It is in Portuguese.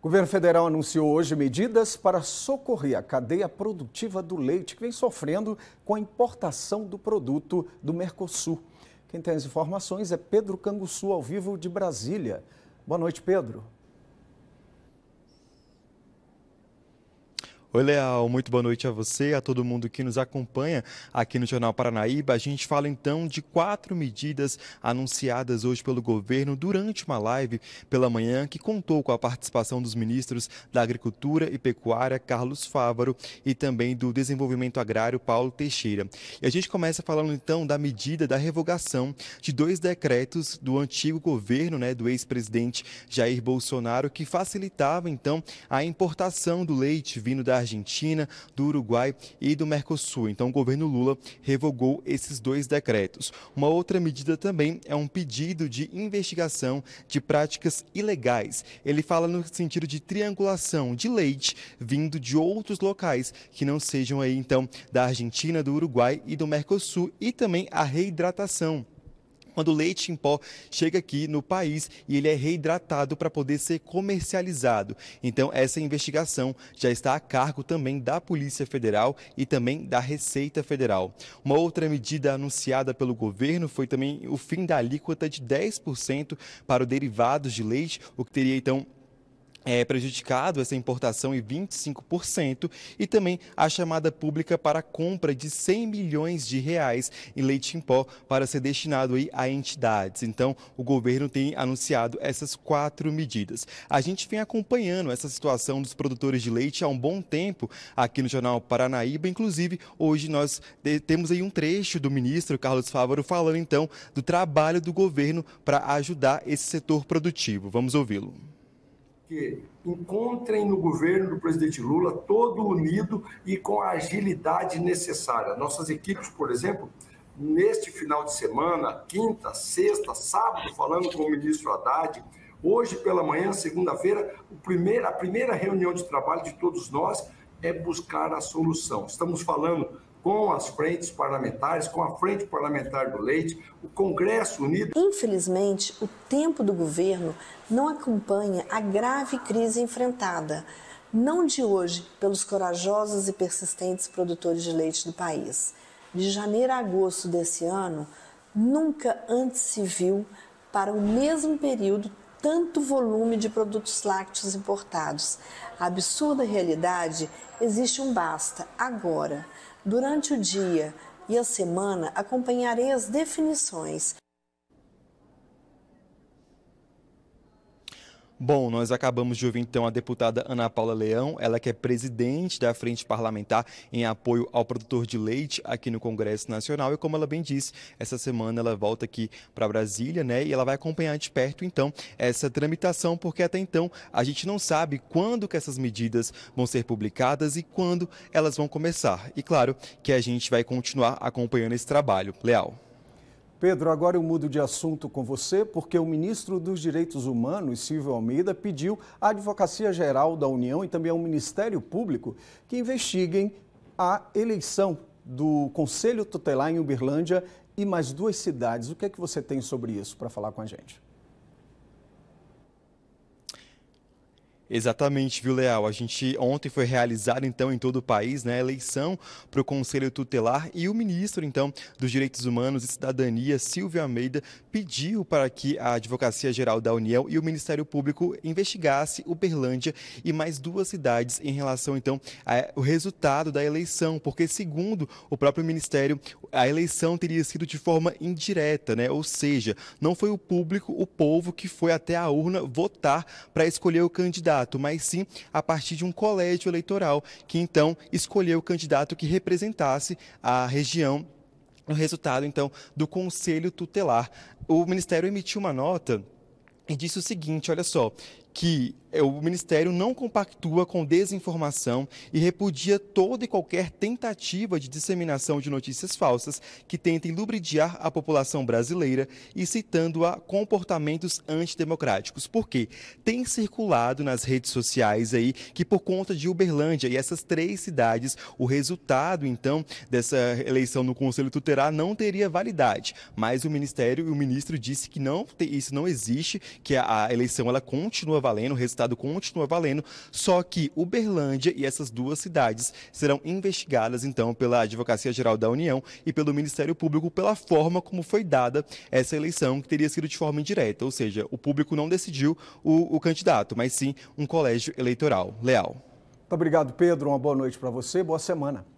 O governo federal anunciou hoje medidas para socorrer a cadeia produtiva do leite que vem sofrendo com a importação do produto do Mercosul. Quem tem as informações é Pedro Canguçu, ao vivo de Brasília. Boa noite, Pedro. Oi, Leal, muito boa noite a você, a todo mundo que nos acompanha aqui no Jornal Paranaíba. A gente fala então de quatro medidas anunciadas hoje pelo governo durante uma live pela manhã que contou com a participação dos ministros da Agricultura e Pecuária, Carlos Fávaro, e também do Desenvolvimento Agrário, Paulo Teixeira. E a gente começa falando então da medida da revogação de dois decretos do antigo governo, né, do ex-presidente Jair Bolsonaro, que facilitava então a importação do leite vindo da Argentina, do Uruguai e do Mercosul. Então, o governo Lula revogou esses dois decretos. Uma outra medida também é um pedido de investigação de práticas ilegais. Ele fala no sentido de triangulação de leite vindo de outros locais que não sejam aí então da Argentina, do Uruguai e do Mercosul e também a reidratação quando o leite em pó chega aqui no país e ele é reidratado para poder ser comercializado. Então, essa investigação já está a cargo também da Polícia Federal e também da Receita Federal. Uma outra medida anunciada pelo governo foi também o fim da alíquota de 10% para os derivados de leite, o que teria então é, prejudicado essa importação em 25% e também a chamada pública para compra de 100 milhões de reais em leite em pó para ser destinado aí a entidades. Então, o governo tem anunciado essas quatro medidas. A gente vem acompanhando essa situação dos produtores de leite há um bom tempo aqui no Jornal Paranaíba. Inclusive, hoje nós temos aí um trecho do ministro Carlos Fávaro falando então do trabalho do governo para ajudar esse setor produtivo. Vamos ouvi-lo que encontrem no governo do presidente Lula todo unido e com a agilidade necessária. Nossas equipes, por exemplo, neste final de semana, quinta, sexta, sábado, falando com o ministro Haddad, hoje pela manhã, segunda-feira, a primeira reunião de trabalho de todos nós é buscar a solução. Estamos falando com as frentes parlamentares, com a Frente Parlamentar do Leite, o Congresso Unido. Infelizmente, o tempo do governo não acompanha a grave crise enfrentada, não de hoje, pelos corajosos e persistentes produtores de leite do país. De janeiro a agosto desse ano, nunca antes se viu para o mesmo período tanto volume de produtos lácteos importados. A absurda realidade existe um basta agora. Durante o dia e a semana, acompanharei as definições Bom, nós acabamos de ouvir então a deputada Ana Paula Leão, ela que é presidente da Frente Parlamentar em apoio ao produtor de leite aqui no Congresso Nacional. E como ela bem disse, essa semana ela volta aqui para Brasília, né? E ela vai acompanhar de perto então essa tramitação, porque até então a gente não sabe quando que essas medidas vão ser publicadas e quando elas vão começar. E claro que a gente vai continuar acompanhando esse trabalho. Leal. Pedro, agora eu mudo de assunto com você, porque o ministro dos Direitos Humanos, Silvio Almeida, pediu à Advocacia Geral da União e também ao Ministério Público que investiguem a eleição do Conselho Tutelar em Uberlândia e mais duas cidades. O que é que você tem sobre isso para falar com a gente? Exatamente, viu, Leal? A gente ontem foi realizada, então, em todo o país, né, a eleição para o Conselho Tutelar e o ministro, então, dos Direitos Humanos e Cidadania, Silvio Almeida, pediu para que a Advocacia Geral da União e o Ministério Público investigasse Uberlândia e mais duas cidades em relação, então, ao resultado da eleição, porque, segundo o próprio Ministério, a eleição teria sido de forma indireta, né? Ou seja, não foi o público, o povo, que foi até a urna votar para escolher o candidato candidato, mas sim a partir de um colégio eleitoral que então escolheu o candidato que representasse a região no resultado então do conselho tutelar. O ministério emitiu uma nota e disse o seguinte: olha só, que é, o Ministério não compactua com desinformação e repudia toda e qualquer tentativa de disseminação de notícias falsas que tentem lubridiar a população brasileira e citando-a comportamentos antidemocráticos. Porque tem circulado nas redes sociais aí que por conta de Uberlândia e essas três cidades, o resultado então dessa eleição no Conselho Tutelar não teria validade. Mas o Ministério e o ministro disse que não, isso não existe, que a eleição ela continua valendo, o resultado continua valendo, só que Uberlândia e essas duas cidades serão investigadas então pela Advocacia Geral da União e pelo Ministério Público pela forma como foi dada essa eleição, que teria sido de forma indireta, ou seja, o público não decidiu o, o candidato, mas sim um colégio eleitoral. Leal. Muito obrigado, Pedro. Uma boa noite para você. Boa semana.